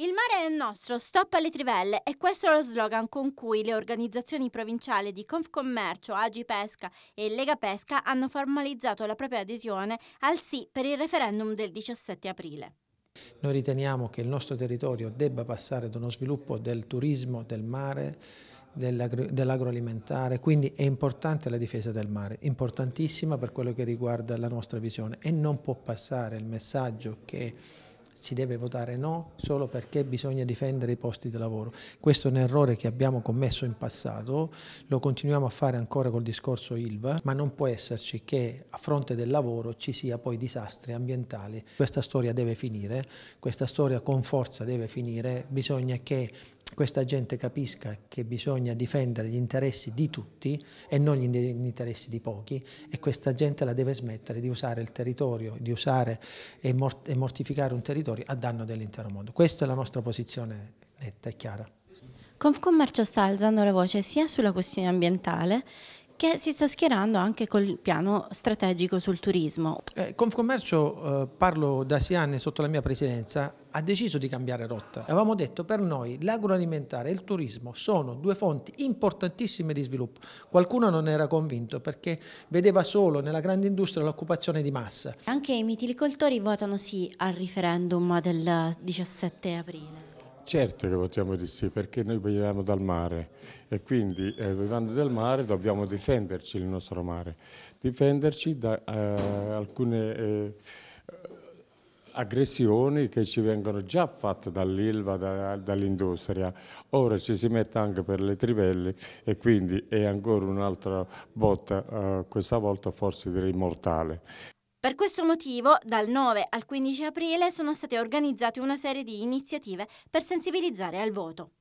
Il mare è nostro, stop alle trivelle e questo è lo slogan con cui le organizzazioni provinciali di Confcommercio, Agipesca e Lega Pesca hanno formalizzato la propria adesione al sì per il referendum del 17 aprile. Noi riteniamo che il nostro territorio debba passare ad uno sviluppo del turismo, del mare, dell'agroalimentare, quindi è importante la difesa del mare, importantissima per quello che riguarda la nostra visione e non può passare il messaggio che si deve votare no solo perché bisogna difendere i posti di lavoro. Questo è un errore che abbiamo commesso in passato, lo continuiamo a fare ancora col discorso ILVA, ma non può esserci che a fronte del lavoro ci sia poi disastri ambientali. Questa storia deve finire, questa storia con forza deve finire, bisogna che questa gente capisca che bisogna difendere gli interessi di tutti e non gli interessi di pochi e questa gente la deve smettere di usare il territorio, di usare e, mort e mortificare un territorio a danno dell'intero mondo. Questa è la nostra posizione netta e chiara. Confcommercio sta alzando la voce sia sulla questione ambientale che si sta schierando anche col piano strategico sul turismo. Eh, Confcommercio, eh, parlo da sei anni sotto la mia presidenza, ha deciso di cambiare rotta. Avevamo detto per noi l'agroalimentare e il turismo sono due fonti importantissime di sviluppo. Qualcuno non era convinto perché vedeva solo nella grande industria l'occupazione di massa. Anche i mitilicoltori votano sì al referendum del 17 aprile. Certo che votiamo di sì, perché noi viviamo dal mare e quindi eh, vivendo dal mare dobbiamo difenderci il nostro mare, difenderci da eh, alcune eh, aggressioni che ci vengono già fatte dall'Ilva, da, dall'industria. Ora ci si mette anche per le trivelle e quindi è ancora un'altra botta, eh, questa volta forse direi mortale. Per questo motivo, dal 9 al 15 aprile sono state organizzate una serie di iniziative per sensibilizzare al voto.